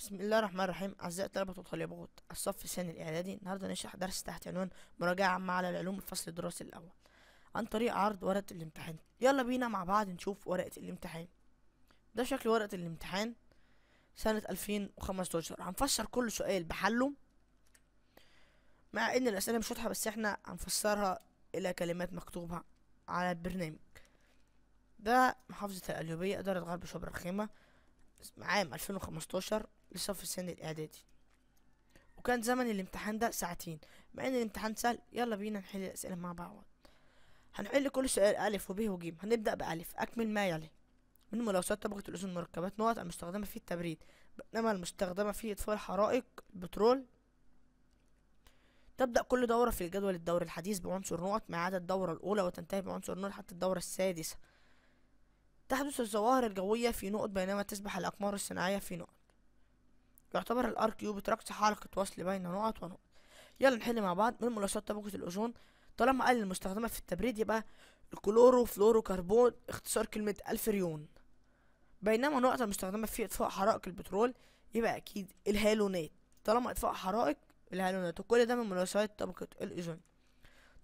بسم الله الرحمن الرحيم أعزائي الطلبة والطالبات الصف الثاني الإعدادي النهاردة نشرح درس تحت عنوان مراجعة عامة على العلوم الفصل الدراسي الأول عن طريق عرض ورقة الامتحان يلا بينا مع بعض نشوف ورقة الامتحان ده شكل ورقة الامتحان سنة 2015 هنفسر كل سؤال بحله مع إن الأسئلة مش واضحة بس إحنا هنفسرها إلى كلمات مكتوبة على البرنامج ده محافظة القليوبية إدارة غرب شبرا الخيمة عام 2015 لصف السن الاعدادي وكان زمن الامتحان ده ساعتين مع ان الامتحان سهل يلا بينا نحل الاسئله مع بعض هنحل كل سؤال الف وب وج هنبدا بالف اكمل ما يلي من ملوثات طبقة الأوزون مركبات نقط المستخدمة في التبريد بينما المستخدمة في إطفاء الحرائق البترول تبدأ كل دورة في الجدول الدوري الحديث بعنصر نقط ما عدا الدورة الأولى وتنتهي بعنصر نقط حتى الدورة السادسة تحدث الظواهر الجوية في نقط بينما تسبح الأقمار الصناعية في نقط يعتبر الار كيو بتركز حلقة وصل بين نقط ونقط يلا نحل مع بعض من ملاحظات طبقة الأوزون طالما قال المستخدمة في التبريد يبقى الكلورو فلورو كربون اختصار كلمة الفريون بينما نقطة المستخدمة في إطفاء حرائق البترول يبقى أكيد الهالونات طالما إطفاء حرائق الهالونات وكل ده من ملاحظات طبقة الأوزون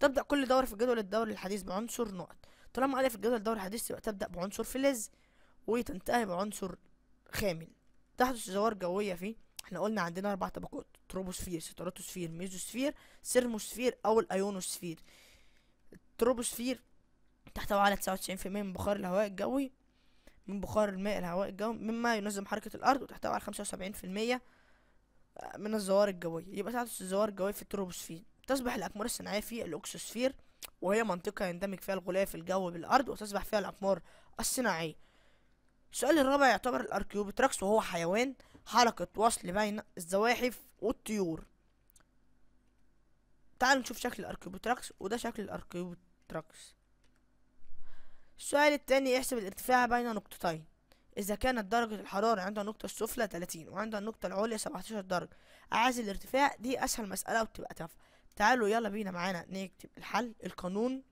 تبدأ كل دورة في جدول الدوري الحديث بعنصر نقط طالما في الجدول الدوري الحديث يبقى تبدأ بعنصر فلز وتنتهي بعنصر خامل تحدث زوار جوية فيه احنا قلنا عندنا أربع طبقات تروبوسفير ستراتوسفير ميزوسفير سيرموسفير أو الأيونوسفير التروبوسفير تحتوي على تسعة وتسعين في المية من بخار الهواء الجوي من بخار الماء الهواء الجوي مما ينظم حركة الأرض وتحتوي على خمسة في المية من الزوار الجوية يبقى تحدث الزوار الجوية في التروبوسفير تصبح الاكمار الصناعية في الأكسوسفير وهي منطقة يندمج فيها الغلاف الجوي بالأرض وتصبح فيها الأقمار الصناعية السؤال الرابع يعتبر الأركيوبتراكس وهو حيوان حركة وصل بين الزواحف والطيور تعالوا نشوف شكل الأركيوبتراكس وده شكل الأركيوبتراكس السؤال التاني احسب الارتفاع بين نقطتين إذا كانت درجة الحرارة عند النقطة السفلى 30 وعند النقطة العليا 17 درجة عايز الارتفاع دي أسهل مسألة وبتبقى تافهة تعالوا يلا بينا معانا نكتب الحل القانون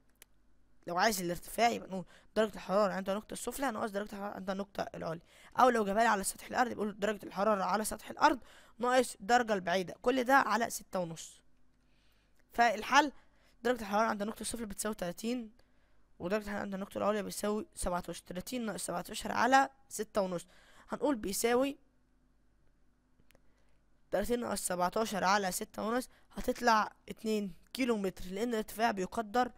لو عايز الارتفاع يبقى نقول درجة الحرارة عند النقطة السفلى ناقص درجة الحرارة عند النقطة العليا أو لو جابها لي على سطح الأرض يقول درجة الحرارة على سطح الأرض ناقص الدرجة البعيدة كل ده على ستة ونص فالحل درجة الحرارة عند النقطة السفلى بتساوي تلاتين ودرجة الحرارة عند النقطة العليا بتساوي سبعتاشر تلاتين ناقص سبعتاشر على ستة ونص هنقول بيساوي 30 ناقص سبعتاشر على ستة ونص هتطلع اتنين كيلو متر لأن الارتفاع بيقدر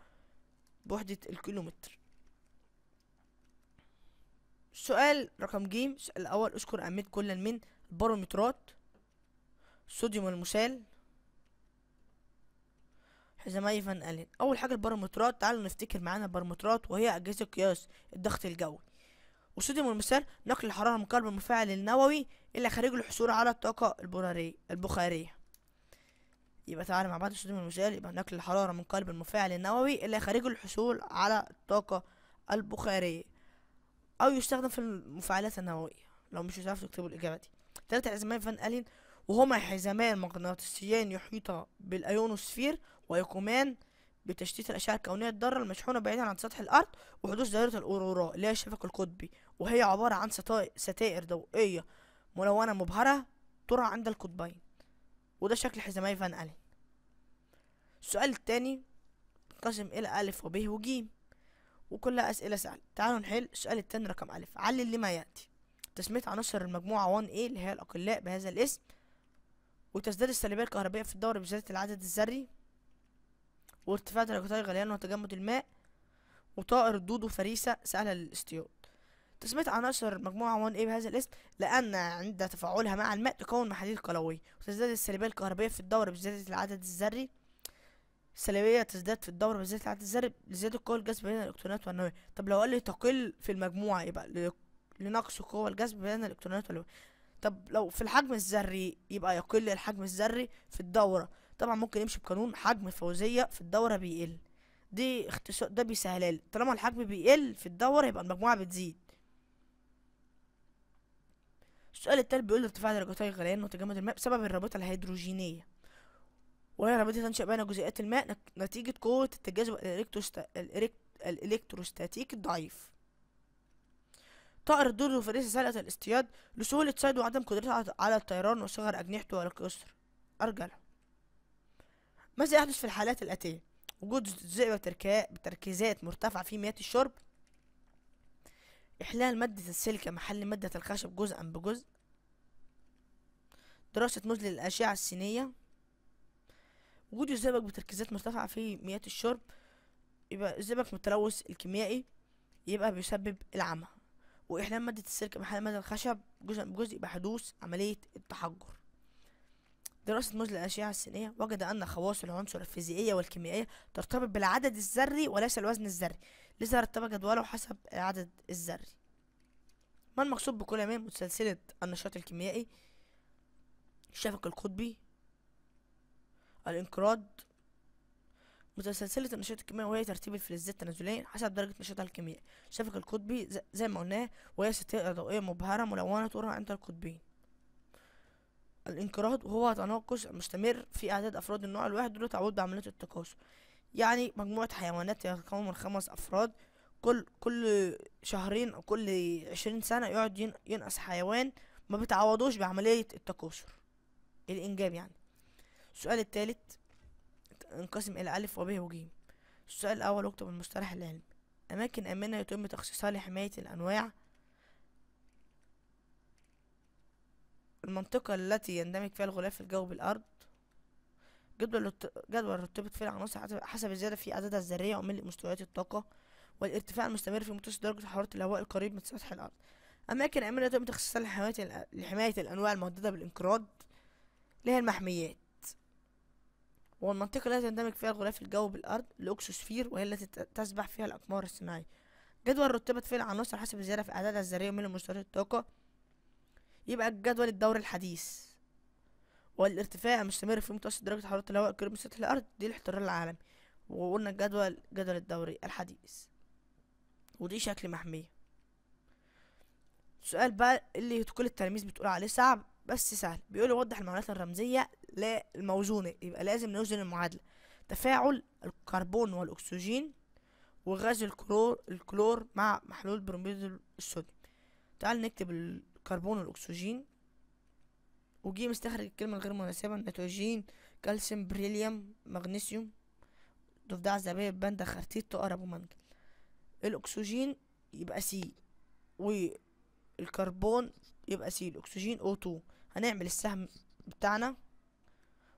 بوحدة الكيلومتر سؤال رقم ج السؤال الأول اذكر أهمية كل من البارومترات الصوديوم المسال حزامي فان ألين أول حاجة البارومترات تعالوا نفتكر معانا البارومترات وهي أجهزة قياس الضغط الجوي وصوديوم المثال نقل الحرارة من قلب المفاعل النووي إلى خارجه للحصول على الطاقة البخارية يبقى تعالى مع بعض الصوديوم المثال يبقى نقل الحرارة من قلب المفاعل النووي إلى خارجه للحصول على الطاقة البخارية أو يستخدم في المفاعلات النووية لو مش هتعرفوا تكتبوا الإجابة دي تلاتة حزمان فان ألين وهما حزمان مغناطيسيان يحيطا بالأيونوسفير ويقومان بتشتيت الأشعة الكونية الضارة المشحونة بعيدا عن سطح الأرض وحدوث دائرة الأورورا اللي هي الشفق القطبي وهي عبارة عن ستائر ضوئية ملونة مبهرة ترى عند القطبين وده شكل حزامي فان ألين السؤال التاني قسم إلى ألف وب وج وكلها أسئلة سهلة تعالوا نحل السؤال التاني رقم ألف علل لما يأتي تسمية عناصر المجموعة 1A اللي هي الأقلاء بهذا الاسم وتزداد السلبية الكهربائية في الدورة بزيادة العدد الذري وارتفاع درجتي غليان وتجمد الماء وطائر الدود وفريسة سهلة للاستيضاح تثبيت عناصر مجموعة 1A بهذا الاسم لأن عند تفاعلها مع الماء تكون محاليل قلوية وتزداد السلبية الكهربية في الدورة بزيادة العدد الذري السلبية تزداد في الدورة بزيادة العدد الذري لزيادة قوة الجذب بين الإلكترونات والنواة طب لو قال لي تقل في المجموعة يبقى لنقص قوة الجذب بين الإلكترونات والنواة طب لو في الحجم الذري يبقى يقل الحجم الذري في الدورة طبعا ممكن يمشي بقانون حجم فوزية في الدورة بيقل دي اختصار ده بيسهلها طالما الحجم بيقل في الدورة يبقى المجموعة بتزيد السؤال التالت بيقول ارتفاع درجتي غليان وتجمد الماء بسبب الرابطة الهيدروجينية وهي رابطة تنشأ بين جزيئات الماء نتيجة قوة التجاذب الإلكتروستا... الإلكتروستاتيك الضعيف طائر الدور فريسة سهلة الاصطياد لسهولة صيده وعدم قدرته على الطيران وصغر أجنحته والقصر أرجله ماذا يحدث في الحالات الآتية؟ وجود ذئبة بتركيزات مرتفعة في مياه الشرب إحلال مادة السلك محل مادة الخشب جزءا بجزء دراسة نزل الأشعة السينية وجود الزئبق بتركيزات مرتفعة في مياه الشرب يبقى الزئبق متلوث الكيميائي يبقى بيسبب العمى وإحلال مادة السلك محل مادة الخشب جزء بجزء يبقى حدوث عملية التحجر دراسة نزل الأشعة السينية وجد أن خواص العنصر الفيزيائية والكيميائية ترتبط بالعدد الذري وليس الوزن الذري لذا رتب جدوله حسب العدد الذري ما المقصود بكل ما متسلسلة النشاط الكيميائي الشفق القطبي الانقراض متسلسلة النشاط الكيميائي وهي ترتيب الفلزات التنازلية حسب درجة نشاطها الكيميائي الشفق القطبي زي ما قلناه وهي ستائر ضوئية مبهرة ملونة طولها عند القطبين الانقراض وهو تناقص مستمر في أعداد أفراد النوع الواحد دون تعود بعملية التكاثر يعني مجموعة حيوانات يتكون من خمس أفراد كل كل شهرين أو كل عشرين سنة يقعد ينقص حيوان ما بتعوضوش بعملية التكاثر الإنجاب يعني السؤال التالت انقسم إلى ألف وب وج السؤال الأول اكتب المصطلح العلمي أماكن آمنة يتم تخصيصها لحماية الأنواع المنطقة التي يندمج فيها الغلاف الجوي بالأرض جدول جدول رتبت فيه العناصر حسب الزيادة في عددها الذرية وملء مستويات الطاقة والارتفاع المستمر في متوسط درجة حرارة الهواء القريب من سطح الأرض أماكن عملية تم تخصيصها لحماية الأنواع المهددة بالانقراض اللي هي المحميات والمنطقة التي تندمج فيها الغلاف الجوي بالأرض الأكسوسفير وهي التي تسبح فيها الأقمار الصناعية جدول رتبت فيه العناصر حسب الزيادة في أعدادها الذرية وملء مستويات الطاقة يبقى الجدول الدوري الحديث والارتفاع مستمر في متوسط درجة حرارة الهواء قريب من سطح الأرض دي الاحترار العالمي وقلنا الجدول جدول الدوري الحديث ودي شكل محمية سؤال بقى اللي كل التلاميذ بتقول عليه صعب بس سهل بيقول وضح المعادلات الرمزية للموزونة يبقى لازم نوزن المعادلة تفاعل الكربون والأكسجين وغاز الكلور الكلور مع محلول بروميد الصوديوم تعال نكتب الكربون والأكسجين وجي مستخرج الكلمة الغير مناسبة نيتروجين كالسيوم بريليوم مغنيسيوم ضفدع زباب بند خرتيت تقرب ومنجل الأكسجين يبقى سي والكربون يبقى سي الأكسجين او 2 هنعمل السهم بتاعنا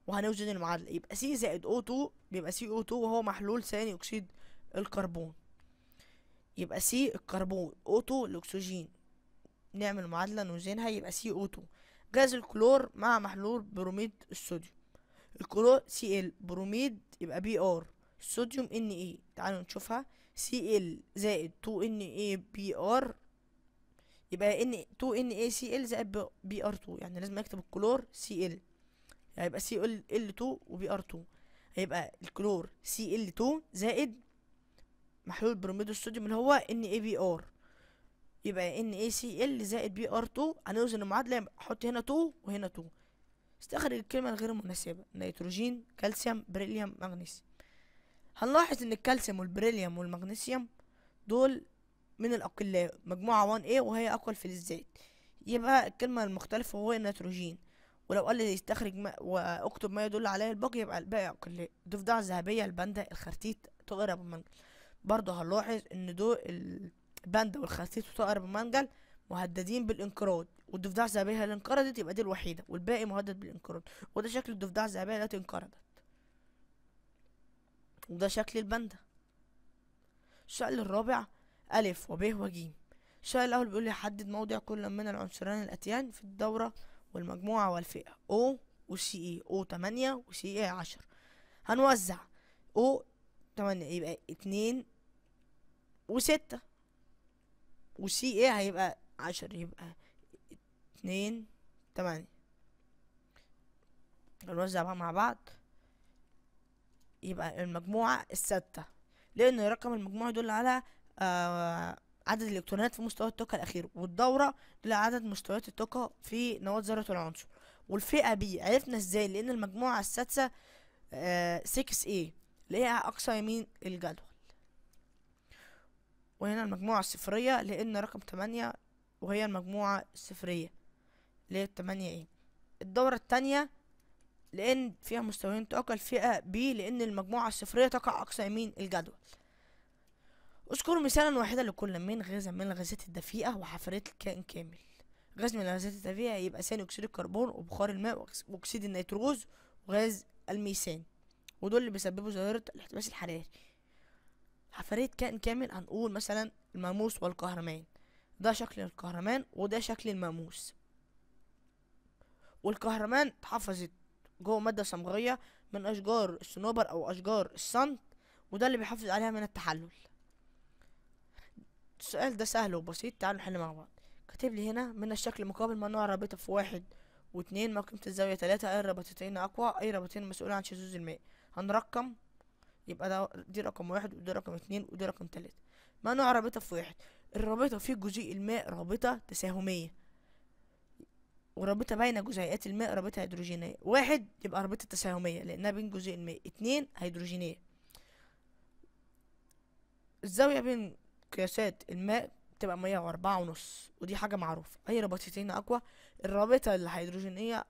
وهنوزن المعادلة يبقى سي زائد او 2 بيبقى سي او 2 وهو محلول ثاني أكسيد الكربون يبقى سي الكربون او 2 الأكسجين نعمل معادلة نوزنها يبقى سي او 2 غاز الكلور مع محلول بروميد الصوديوم الكلور سي ال بروميد يبقى بي ار الصوديوم ان اي تعالوا نشوفها سي ال زائد 2 ان اي بي ار يبقى ان 2 ان اي سي ال زائد بي ار 2 يعني لازم اكتب الكلور سي يعني ال هيبقى سي ال ال 2 وبي ار 2 هيبقى الكلور سي ال 2 زائد محلول بروميد الصوديوم اللي هو ان اي بي ار يبقى ان اي سي ال زائد بي ار 2 هنوزن المعادله احط هنا 2 وهنا 2 استخرج الكلمه الغير مناسبه نيتروجين كالسيوم بريليوم مغنيسيوم هنلاحظ ان الكالسيوم والبريليوم والمغنيسيوم دول من الاقليه مجموعه 1A وهي اقوى الزيت يبقى الكلمه المختلفه هو النيتروجين ولو قال لي استخرج ما واكتب ما يدل عليه الباقي يبقى الباقي اقليه الضفدع الذهبيه الباندا الخرتيت طائر ابو منجل برضه هنلاحظ ان دول ال... الباندا والخرتيت وطائر بمنجل مهددين بالانقراض والضفدع الذهبية اللي انقرضت يبقى دي الوحيدة والباقي مهدد بالانقراض وده شكل الضفدع الذهبية التي انقرضت وده شكل الباندا الشكل الرابع ا ب و وج الشكل الأول بيقول يحدد موضع كل من العنصرين الأتيان في الدورة والمجموعة والفئة او و سي اي أو تمانية سي اي عشر هنوزع او تمانية يبقى اتنين وستة وسي ايه هيبقى عشر يبقى اتنين تمانية نوزع بقى مع بعض يبقى المجموعة الستة لأن رقم المجموعة يدل على آه عدد الإلكترونات في مستوى الطاقة الأخير والدورة على عدد مستويات الطاقة في نواة ذرة العنصر والفئة بي عرفنا ازاي لأن المجموعة السادسة آه 6A هي أقصى يمين الجدول وهنا المجموعة الصفرية لأن رقم تمانية وهي المجموعة الصفرية اللي هي التمانية ايه الدورة التانية لأن فيها مستويين تقع الفئة B لأن المجموعة الصفرية تقع أقصى يمين الجدول اذكروا مثالا واحدا لكل من غاز من الغازات الدفيئة وحفرية الكائن كامل غاز من الغازات الدفيئة يبقى ثاني أكسيد الكربون وبخار الماء وأكسيد النيتروز وغاز الميثان ودول اللي بيسببوا ظاهرة الاحتباس الحراري حفريه كائن كامل هنقول مثلا الماموس والقهرمان ده شكل القهرمان وده شكل الماموس والقهرمان اتحفظت جوه مادة صمغية من أشجار الصنوبر أو أشجار السنت وده اللي بيحافظ عليها من التحلل السؤال ده سهل وبسيط تعالوا نحل مع بعض كاتب لي هنا من الشكل مقابل ممنوع رابطة في واحد واتنين مقيمة الزاوية تلاتة أي رابطتين أقوى أي رابطتين مسؤولة عن شذوذ الماء هنرقم يبقى ده دي رقم واحد ودي رقم اتنين ودي رقم تلاتة نوع رابطة في واحد الرابطة في جزيء الماء رابطة تساهمية ورابطة بين جزيئات الماء رابطة هيدروجينية واحد يبقى رابطة تساهمية لأنها بين جزيء الماء اتنين هيدروجينية الزاوية بين قياسات الماء تبقى مية وأربعة ونص ودي حاجة معروفة أي رابطتين أقوى الرابطة الهيدروجينية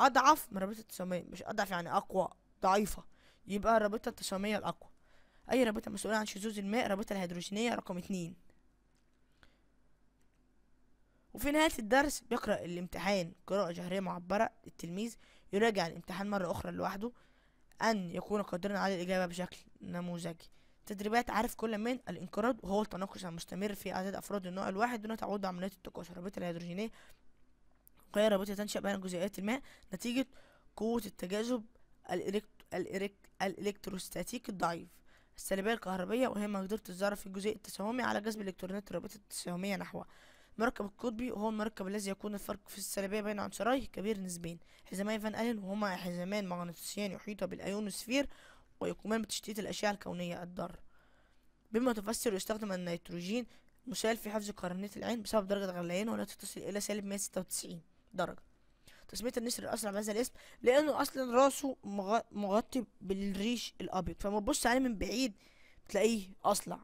أضعف من رابطة التساهمية مش أضعف يعني أقوى ضعيفة يبقى الرابطة التسامية الأقوى أي رابطة مسؤولة عن شذوذ الماء رابطة الهيدروجينية رقم اتنين وفي نهاية الدرس بيقرأ الامتحان قراءة جهرية معبرة التلميذ يراجع الامتحان مرة أخرى لوحده أن يكون قادرا على الإجابة بشكل نموذجي تدريبات عارف كل من الانقراض وهو التناقش المستمر في أعداد أفراد النوع الواحد دون تعوض عملية التكاثر الرابطة الهيدروجينية وهي رابطة تنشأ بين جزيئات الماء نتيجة قوة التجاذب الإلكترو الإلكتروستاتيك الضعيف السلبية الكهربية وهي مقدرة الذرة في الجزيء التساهمي على جذب الإلكترونات الرابطة التساهمية نحوه المركب القطبي هو المركب الذي يكون الفرق في السلبية بين عنصريه كبير نسبيا حزامي فان ألين وهما حزامان مغناطيسيان يحيطا بالأيونوسفير ويقومان بتشتيت الأشعة الكونية الضارة بما تفسر يستخدم النيتروجين مسال في حفظ قرنية العين بسبب درجة غليانه ولا تصل إلى سالب 196 درجة تسمية النسر الأسرع بهذا الاسم لأنه أصلا راسه مغطي بالريش الأبيض فما تبص عليه من بعيد تلاقيه أصلع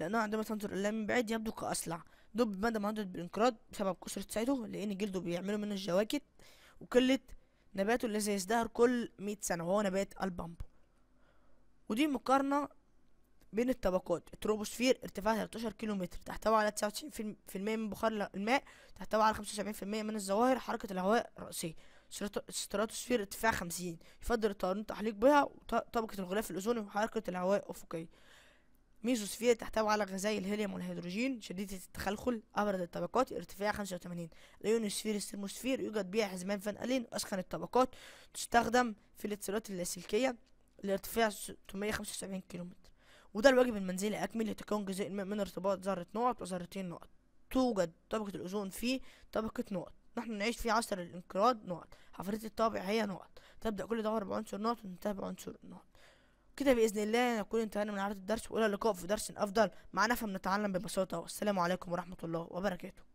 لأنه عندما تنظر إليه من بعيد يبدو كأصلع دب مدى مهدد بالانقراض بسبب كسرة سيده لأن جلده بيعملوا منه الجواكت وقلة نباته الذي يزدهر كل مية سنة وهو نبات البامبو ودي مقارنة بين الطبقات التروبوسفير ارتفاع 13 كيلومتر تحتوي على 99% من بخار الماء تحتوي على 75% من الظواهر حركة الهواء الرأسية ستراتوسفير ارتفاع 50 يفضل الطيران التحليق بها طبقة الغلاف الأوزوني وحركة الهواء أفقية ميزوسفير تحتوي على غازي الهيليوم والهيدروجين شديدة التخلخل أبرد الطبقات ارتفاع 85 اليونوسفير السيرموسفير يوجد بها حزمان ألين أسخن الطبقات تستخدم في الاتصالات اللاسلكية لارتفاع 675 كيلومتر وده الواجب المنزلي أكمل يتكون جزء من ارتباط ذرة نقط وذرتين نقط توجد طبقة الأوزون في طبقة نقط نحن نعيش في عصر الانقراض نقط حفرية الطابع هي نقط تبدأ كل دورة بعنصر نقط وتنتهي بعنصر نقط كده بإذن الله نكون انتهينا من عرض الدرس وإلى اللقاء في درس أفضل معنا فبنتعلم ببساطة والسلام عليكم ورحمة الله وبركاته